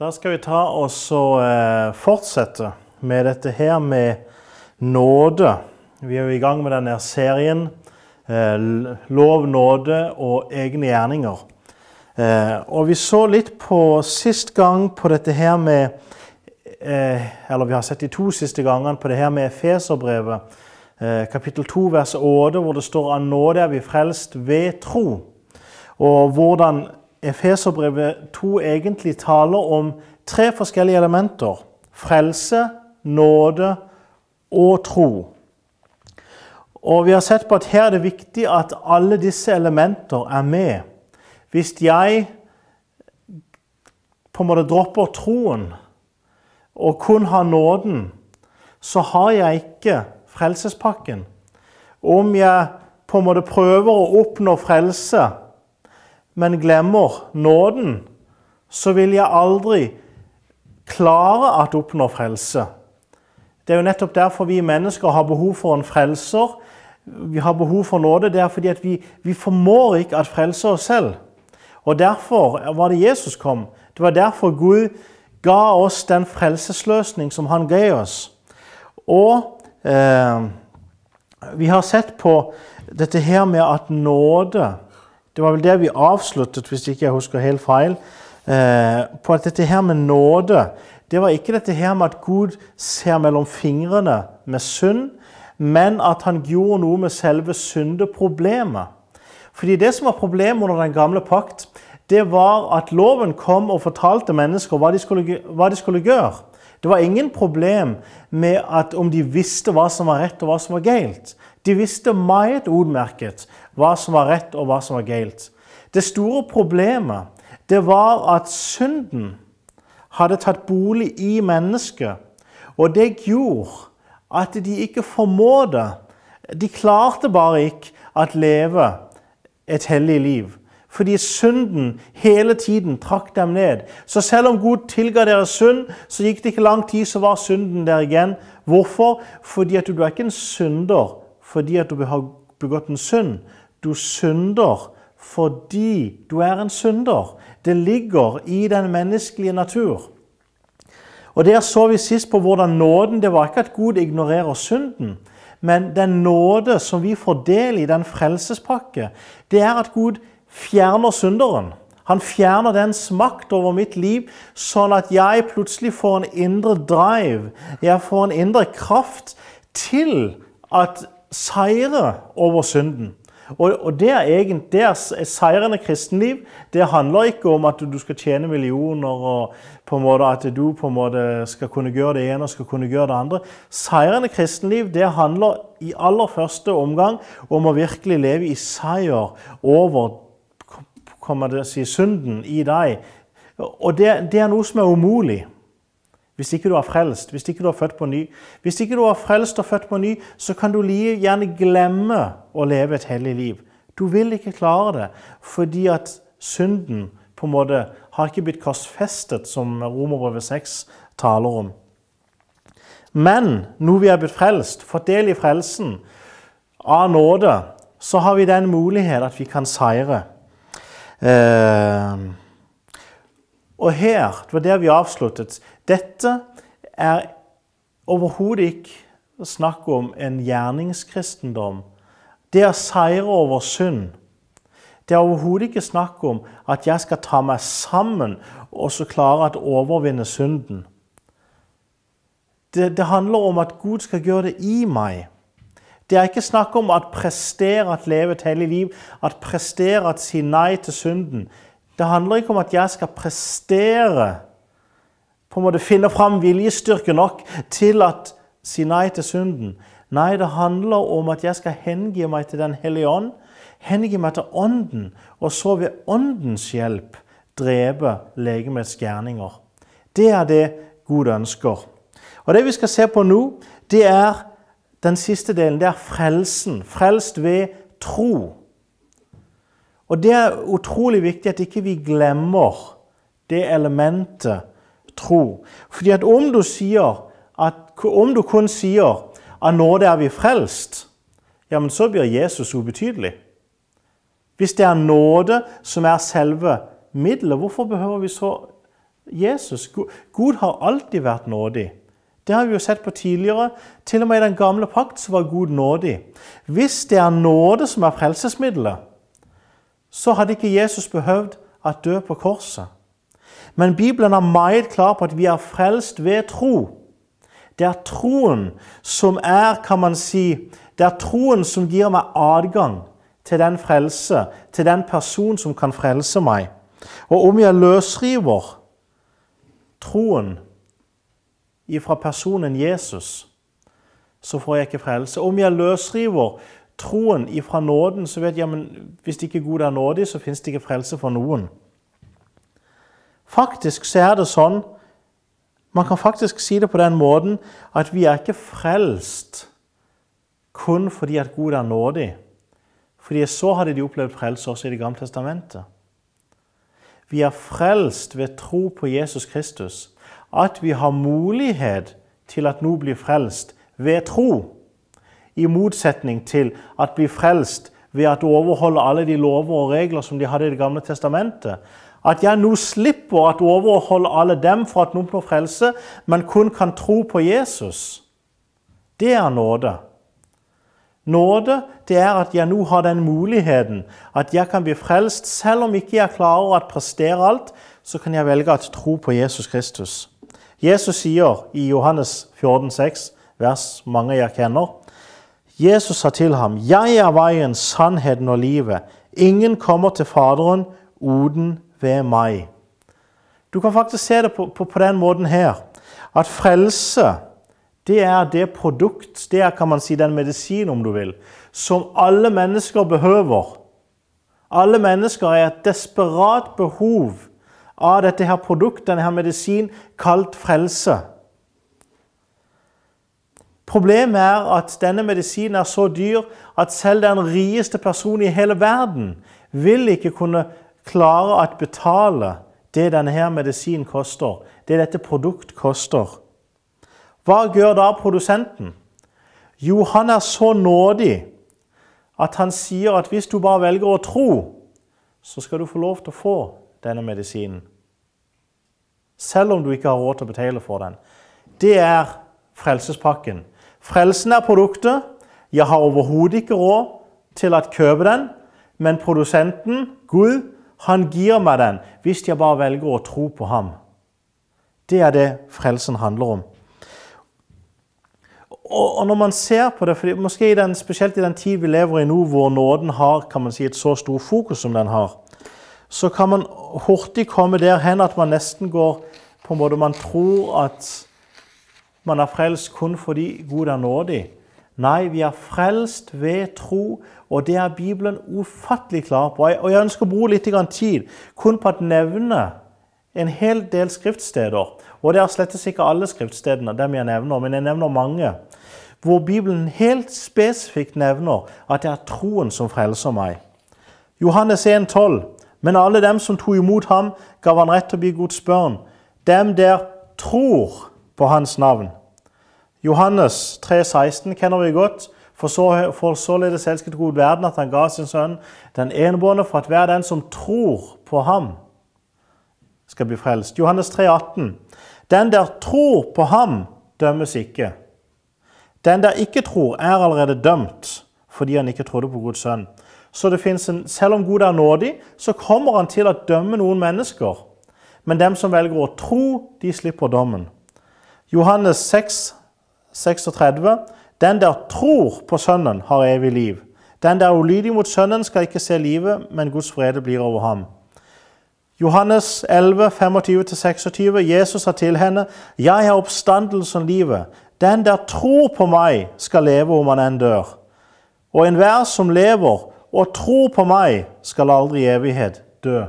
Da skal vi ta og så eh, fortsette med dette her med nåde. Vi er jo i gang med denne serien eh, Lov, nåde og egne gjerninger. Eh, og vi så litt på sist gang på dette her med Eller vi har sett de to siste gangene på det her med Efeserbrevet, kapittel 2, vers 8, hvor det står at nåde er vi frelst ved tro. Og hvordan Efeserbrevet 2 egentlig taler om tre forskjellige elementer. Frelse, nåde og tro. Og Vi har sett på at her er det viktig at alle disse elementer er med. Hvis jeg på en måte dropper troen og kun har nåden, så har jeg ikke frelsespakken. Om jeg på en måte prøver å oppnå frelse men glemmer nåden, så vil jeg aldri klare at oppnå frelse. Det er jo nettopp derfor vi mennesker har behov for en frelser. Vi har behov for nåde. Det er fordi vi, vi formår ikke at frelse oss selv. Og derfor var det Jesus kom. Det var derfor Gud ga oss den frelsesløsning som han ga oss. Og eh, vi har sett på dette her med at nåde det var vel det vi avsluttet, hvis ikke jeg husker helt feil, eh, på at dette her med nåde Det var ikke dette her med at Gud ser mellom fingrene med synd, men at han gjorde noe med selve syndeproblemet. Fordi det som var problemet under den gamle pakt, det var at loven kom og fortalte mennesker hva de skulle, hva de skulle gjøre. Det var ingen problem med at om de visste hva som var rett og hva som var galt. De visste meget utmerket hva som var rett og hva som var galt. Det store problemet det var at synden hadde tatt bolig i mennesket. Og det gjorde at de ikke formådde De klarte bare ikke å leve et hellig liv fordi synden hele tiden trakk dem ned. Så selv om Gud tilga dere synd, så gikk det ikke lang tid, så var synden der igjen. Hvorfor? Fordi at du, du er ikke en synder fordi at du har begått en synd. Du synder fordi du er en synder. Det ligger i den menneskelige natur. Og Der så vi sist på hvordan nåden Det var ikke at Gud ignorerer synden, men den nåde som vi får del i, den frelsespakke, det er at Gud ignorerer fjerner synderen. Han fjerner dens makt over mitt liv, sånn at jeg plutselig får en indre drive. Jeg får en indre kraft til at seire over synden. Og, og det er egentlig det er seirende kristenliv. Det handler ikke om at du skal tjene millioner, og på en måte at du på en måte skal kunne gjøre det ene og skal kunne gjøre det andre. Seirende kristenliv det handler i aller første omgang om å virkelig leve i seier over kommer det si, synden i deg. Og det, det, er noe som er umulig hvis ikke du er frelst, hvis ikke du er født på ny. Hvis ikke du er frelst og født på ny, så kan du gjerne glemme å leve et hellig liv. Du vil ikke klare det fordi at synden på en måte har ikke blitt korsfestet, som Romerbrevet 6 taler om. Men når vi er blitt frelst, fått del i frelsen av nåde, så har vi den mulighet at vi kan seire. Eh, og her, det var der vi avsluttet Dette er overhodet ikke snakk om en gjerningskristendom. Det er seire over synd. Det er overhodet ikke snakk om at jeg skal ta meg sammen og så klare å overvinne synden. Det, det handler om at Gud skal gjøre det i meg. Det er ikke snakk om at prestere at leve et hellig liv, at prestere at si nei til synden. Det handler ikke om at jeg skal prestere, på en måte finne fram viljestyrke nok til at si nei til synden. Nei, det handler om at jeg skal hengi meg til Den hellige ånd, hengi meg til Ånden, og så ved Åndens hjelp drepe legemets gjerninger. Det er det Gud ønsker. Og Det vi skal se på nå, det er den siste delen det er frelsen. Frelst ved tro. Og Det er utrolig viktig at ikke vi glemmer det elementet tro. Fordi at om du, sier at, om du kun sier at 'nåde er vi frelst', ja, men så blir Jesus ubetydelig. Hvis det er nåde som er selve middelet, hvorfor behøver vi så Jesus? Gud har alltid vært nådig. Det har vi jo sett på tidligere. Til og med i den gamle pakt så var Gud nådig. Hvis det er nåde som er frelsesmiddelet, så hadde ikke Jesus behøvd å dø på korset. Men Bibelen er meget klar på at vi er frelst ved tro. Det er troen som er, kan man si, det er troen som gir meg adgang til den frelse, til den person som kan frelse meg. Og om jeg løsriver troen ifra personen Jesus, så får jeg ikke frelse. Om jeg løsriver troen ifra nåden, så vet jeg at hvis ikke Gud er nådig, så fins det ikke frelse for noen. Faktisk så er det sånn Man kan faktisk si det på den måten at vi er ikke frelst kun fordi at Gud er nådig. Fordi så hadde de opplevd frelse også i Det gamle testamentet. Vi er frelst ved tro på Jesus Kristus at vi har mulighet til at noe blir frelst ved tro, i motsetning til at bli frelst ved at å overholde alle de lover og regler som de hadde i Det gamle testamentet. At jeg nå slipper å overholde alle dem for at noen oppnår frelse, men kun kan tro på Jesus. Det er nåde. Nåde det er at jeg nå har den muligheten at jeg kan bli frelst. Selv om ikke jeg klarer å prestere alt, så kan jeg velge å tro på Jesus Kristus. Jesus sier i Johannes 14, 14,6, vers mange jeg kjenner Jesus sa til ham, 'Jeg er veien, sannheten og livet.' 'Ingen kommer til Faderen uten ved meg.' Du kan faktisk se det på, på, på den måten her, at frelse det er det produkt, det er kan man si, den medisin, om du vil, som alle mennesker behøver. Alle mennesker er et desperat behov av ah, dette her produktet, denne her medisin, kalt frelse. Problemet er at denne medisinen er så dyr at selv den rikeste personen i hele verden vil ikke kunne klare å betale det denne her medisinen koster, det dette produkt koster. Hva gjør da produsenten? Jo, han er så nådig at han sier at hvis du bare velger å tro, så skal du få lov til å få denne medisinen selv om du ikke har råd til å betale for den. Det er frelsespakken. Frelsen er produktet. Jeg har overhodet ikke råd til å kjøpe den, men produsenten, Gud, han gir meg den hvis jeg bare velger å tro på ham. Det er det frelsen handler om. Og, når man ser på det, i den, Spesielt i den tid vi lever i nå, hvor nåden har kan man si, et så stort fokus som den har, så kan man hurtig komme der hen at man nesten går på en måte man tror at man er frelst kun fordi Gud er nådig. Nei, vi er frelst ved tro, og det er Bibelen ufattelig klar på. Og jeg ønsker å bruke litt tid kun på å nevne en hel del skriftsteder. Og det er slett ikke alle skriftstedene, dem jeg nevner, men jeg nevner mange. Hvor Bibelen helt spesifikt nevner at det er troen som frelser meg. Johannes 1,12.: Men alle dem som tok imot ham, gav han rett til å bli Guds børn dem der tror på hans navn. Johannes 3,16 kjenner vi godt. For, så, for således elsket god verden at han ga sin sønn den enbårne, for at hver den som tror på ham, skal bli frelst. Johannes 3,18. Den der tror på ham, dømmes ikke. Den der ikke tror, er allerede dømt fordi han ikke trodde på Guds sønn. Så det en, selv om Gud er nådig, så kommer han til å dømme noen mennesker men dem som velger å tro, de slipper dommen. Johannes 6, 36. Den der tror på Sønnen, har evig liv. Den der er ulydig mot Sønnen, skal ikke se livet, men Guds frede blir over ham. Johannes 11, 25-26. Jesus sa til henne, 'Jeg er oppstandelsen livet.' 'Den der tror på meg, skal leve om han enn dør.' 'Og enhver som lever og tror på meg, skal aldri i evighet dø.'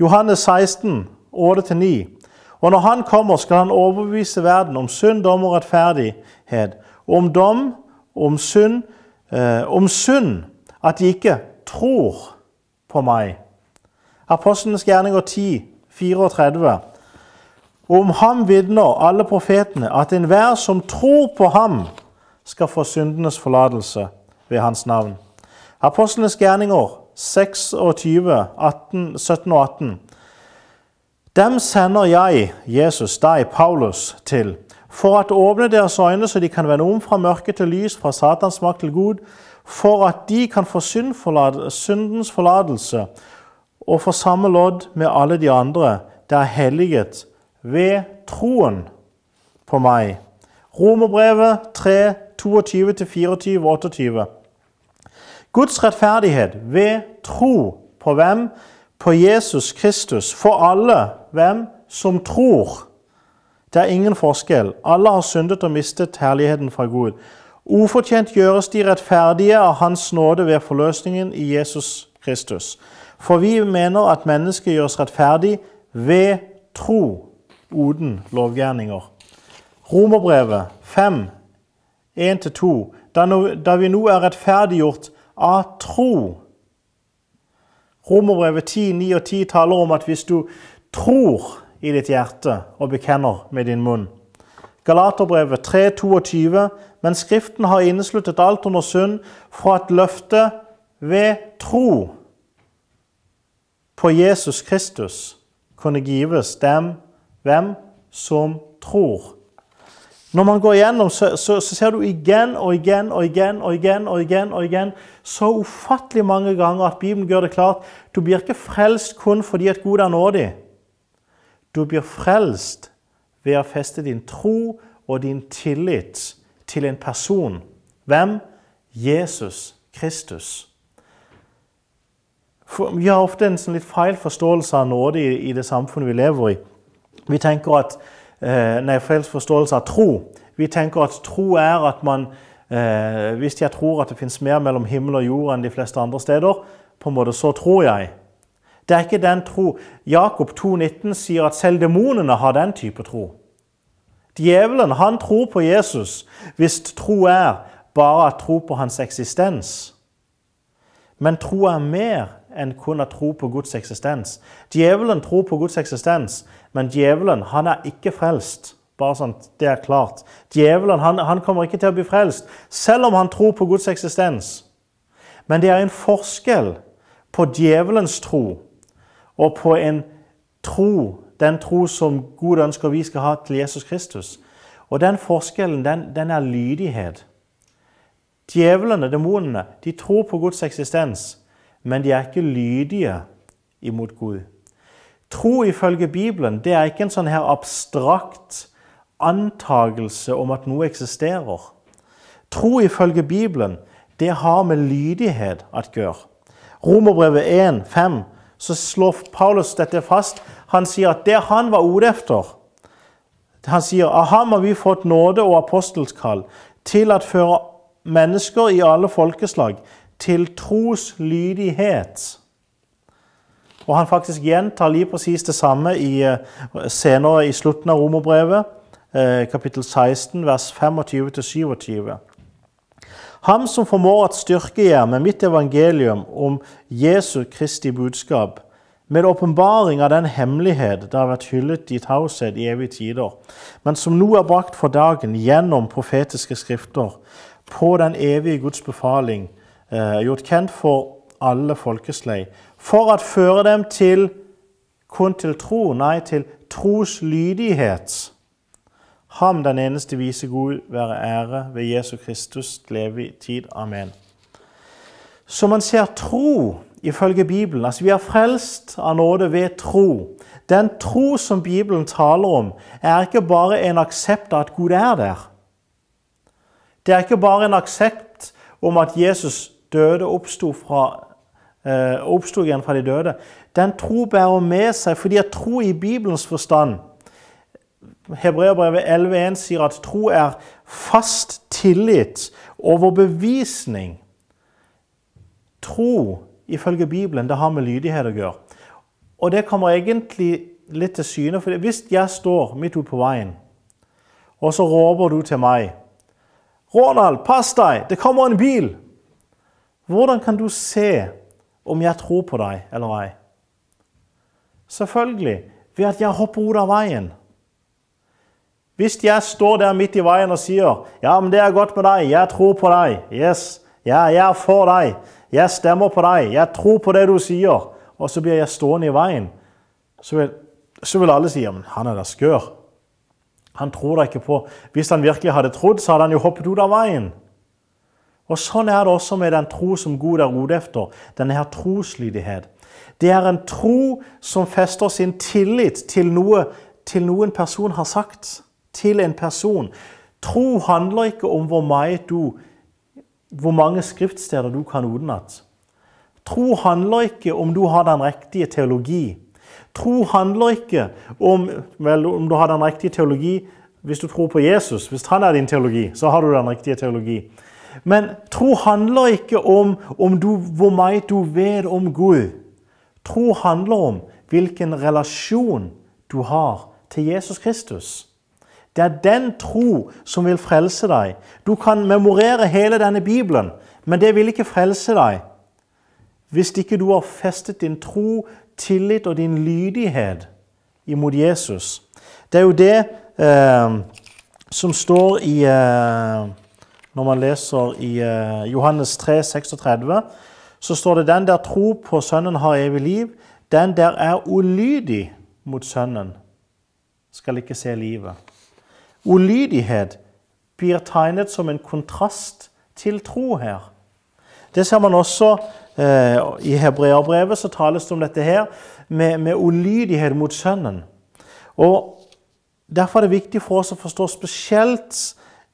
Johannes 16, 8-9. Og når han kommer, skal han overbevise verden om synd, dom og rettferdighet. Om dom, om synd, eh, om synd at de ikke tror på meg. Apostlenes gjerninger 10, 34. Om ham vitner alle profetene at enhver som tror på ham, skal få syndenes forlatelse ved hans navn. Apostlenes gjerninger 26, 18, 17 og 18. Dem sender jeg, Jesus, deg, Paulus, til, for at åpne deres øyne så de kan vende om fra mørke til lys, fra Satans makt til Gud, for at de kan få synd forlade, syndens forlatelse, og få samme lodd med alle de andre, det er helliget ved troen på meg. Romerbrevet 3, 22-24, 28. Guds rettferdighet ved tro på hvem? på Jesus Kristus for alle, hvem som tror. Det er ingen forskjell. Alle har syndet og mistet herligheten fra Gud. Ufortjent gjøres de rettferdige av Hans nåde ved forløsningen i Jesus Kristus. For vi mener at mennesket gjøres rettferdig ved tro, uten lovgjerninger. Romerbrevet 5, 1-2. Da vi nå er rettferdiggjort av tro Romerbrevet 10, 9 og 10 taler om at hvis du tror i ditt hjerte og bekjenner med din munn Galaterbrevet 3, 22, men Skriften har innesluttet alt under synd for at løftet ved tro på Jesus Kristus kunne gives dem hvem som tror. Når man går gjennom, så, så, så, ser du igjen og igjen og igjen og igjen og igjen og igjen, så ufattelig mange ganger at Bibelen gjør det klart du blir ikke frelst kun fordi at Gud er nådig. Du blir frelst ved å feste din tro og din tillit til en person. Hvem? Jesus Kristus. For vi har ofte en sånn litt feil forståelse av nåde i, i det samfunnet vi lever i. Vi tenker at Eh, nei, feils forståelse av tro. Vi tenker at tro er at man eh, Hvis jeg tror at det fins mer mellom himmel og jord enn de fleste andre steder, på en måte så tror jeg. Det er ikke den tro Jakob 2,19 sier at selv demonene har den type tro. Djevelen han tror på Jesus hvis tro er bare at tro på hans eksistens. Men tro er mer enn kun å tro på Guds eksistens. Djevelen tror på Guds eksistens, men djevelen han er ikke frelst. Bare sånn, det er klart. Djevelen han, han kommer ikke til å bli frelst, selv om han tror på Guds eksistens. Men det er en forskjell på djevelens tro og på en tro, den tro som Gud ønsker vi skal ha til Jesus Kristus. Og den forskjellen, den, den er lydighet. Djevlene, demonene, de tror på Guds eksistens, men de er ikke lydige imot Gud. Tro ifølge Bibelen det er ikke en sånn her abstrakt antagelse om at noe eksisterer. Tro ifølge Bibelen det har med lydighet at gjøre. Romerbrevet 1, 5, så slår Paulus dette fast. Han sier at det han var ute etter Han sier av ham har vi fått nåde og apostelskall til at føre mennesker i alle folkeslag til troslydighet. Og han faktisk gjentar lige præcis det samme i, eh, senere i slutten av romerbrevet, eh, kapittel 16, vers 25-27. Ham som formår at styrke jer med mitt evangelium om Jesu Kristi budskap, med åpenbaring av den hemmelighet det har vært hyllet i taushet i evige tider, men som nå er brakt for dagen gjennom profetiske skrifter, på den evige Guds befaling, Eh, gjort kjent for alle folkeslag, for at føre dem til kun til tro, nei, til troslydighet. Ham, den eneste vise Gud, være ære ved Jesu Kristus, leve i tid. Amen. Så man ser tro ifølge Bibelen. Altså, vi er frelst av nåde ved tro. Den tro som Bibelen taler om, er ikke bare en aksept av at Gud er der. Det er ikke bare en aksept om at Jesus døde oppsto eh, igjen fra de døde, den tro bærer med seg, fordi at tro i Bibelens forstand Hebreabrevet 11,1 sier at tro er fast tillit, overbevisning. Tro, ifølge Bibelen, det har med lydighet å gjøre. Og det kommer egentlig litt til syne. For hvis jeg står midt ute på veien, og så råper du til meg 'Ronald, pass deg! Det kommer en bil!' Hvordan kan du se om jeg tror på deg eller ei? Selvfølgelig ved at jeg hopper ut av veien. Hvis jeg står der midt i veien og sier 'Ja, men det er godt med deg. Jeg tror på deg. Yes. Ja, jeg er for deg. Jeg stemmer på deg. Jeg tror på det du sier.' Og så blir jeg stående i veien. Så vil, så vil alle si 'Men han er da skør'. Han tror da ikke på Hvis han virkelig hadde trodd, så hadde han jo hoppet ut av veien. Og Sånn er det også med den tro som Gud er rode efter, denne her troslydighet. Det er en tro som fester sin tillit til noe til noen person har sagt. Til en person. Tro handler ikke om hvor, du, hvor mange skriftsteder du kan utenat. Tro handler ikke om du har den riktige teologi. Tro handler ikke om, vel, om du har den riktige teologi hvis du tror på Jesus. Hvis han er din teologi, så har du den riktige teologi. Men tro handler ikke om, om du, hvor mye du vet om Gud. Tro handler om hvilken relasjon du har til Jesus Kristus. Det er den tro som vil frelse deg. Du kan memorere hele denne Bibelen, men det vil ikke frelse deg hvis ikke du har festet din tro, tillit og din lydighet imot Jesus. Det er jo det eh, som står i eh, når man leser i eh, Johannes 3, 36, så står det den der tro på Sønnen har evig liv, den der er ulydig mot Sønnen, skal ikke se livet. Ulydighet blir tegnet som en kontrast til tro her. Det ser man også eh, i hebreerbrevet, så tales det om dette her med, med ulydighet mot Sønnen. Og Derfor er det viktig for oss å forstå spesielt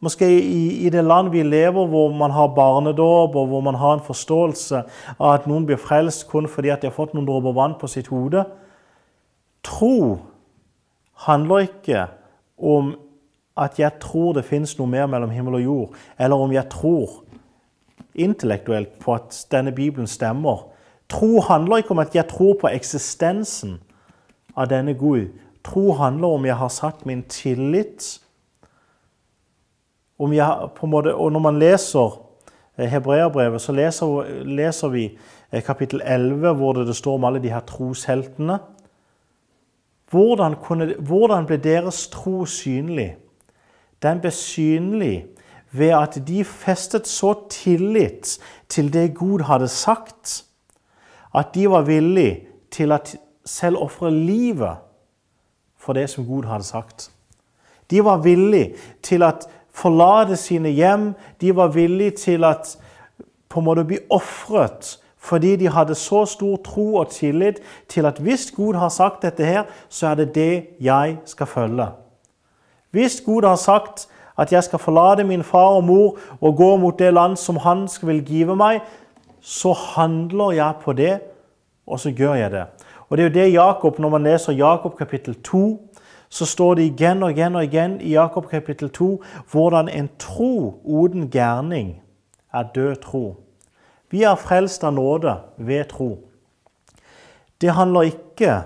Måske i, i, det land vi lever, hvor man har barnedåp, og hvor man har en forståelse av at noen blir frelst kun fordi at de har fått noen dråper vann på sitt hode. Tro handler ikke om at jeg tror det fins noe mer mellom himmel og jord, eller om jeg tror intellektuelt på at denne Bibelen stemmer. Tro handler ikke om at jeg tror på eksistensen av denne Gud. Tro handler om jeg har satt min tillit til om jeg, på en måte, og når man leser eh, Hebreabrevet, så leser, leser vi eh, kapittel 11, hvor det, står om alle de her trosheltene. Hvordan, kunne, hvordan, ble deres tro synlig? Den ble synlig ved at de festet så tillit til det Gud hadde sagt, at de var villig til å selv ofre livet for det som Gud hadde sagt. De var villig til at forlate sine hjem. De var villige til at på en måte bli ofret fordi de hadde så stor tro og tillit til at hvis Gud har sagt dette her, så er det det jeg skal følge. Hvis Gud har sagt at jeg skal forlate min far og mor og gå mot det land som han vil give meg, så handler jeg på det, og så gjør jeg det. Og Det er jo det Jakob, når man leser Jakob kapittel 2, så står det igjen og igjen og igjen i Jakob kapittel 2 hvordan en tro uten gjerning er død tro. Vi er frelst av nåde ved tro. Det handler ikke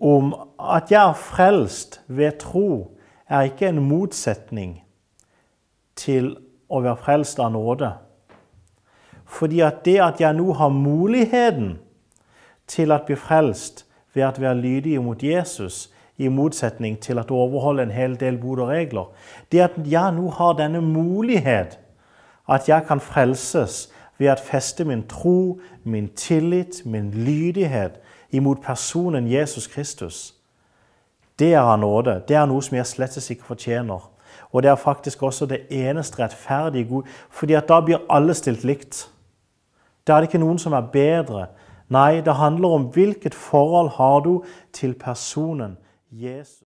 om at jeg er frelst ved tro, er ikke en motsetning til å være frelst av nåde. Fordi at det at jeg nå har muligheten til å bli frelst ved at vi er lydige mot Jesus, i motsetning til at du overholder en hel del bod og regler. Det at jeg nå har denne mulighet, at jeg kan frelses ved å feste min tro, min tillit, min lydighet imot personen Jesus Kristus. Det er av nåde. Det er noe som jeg slett ikke fortjener. Og det er faktisk også det eneste rettferdige gode, fordi at da blir alle stilt likt. Da er det ikke noen som er bedre. Nei, det handler om hvilket forhold har du til personen Yes. É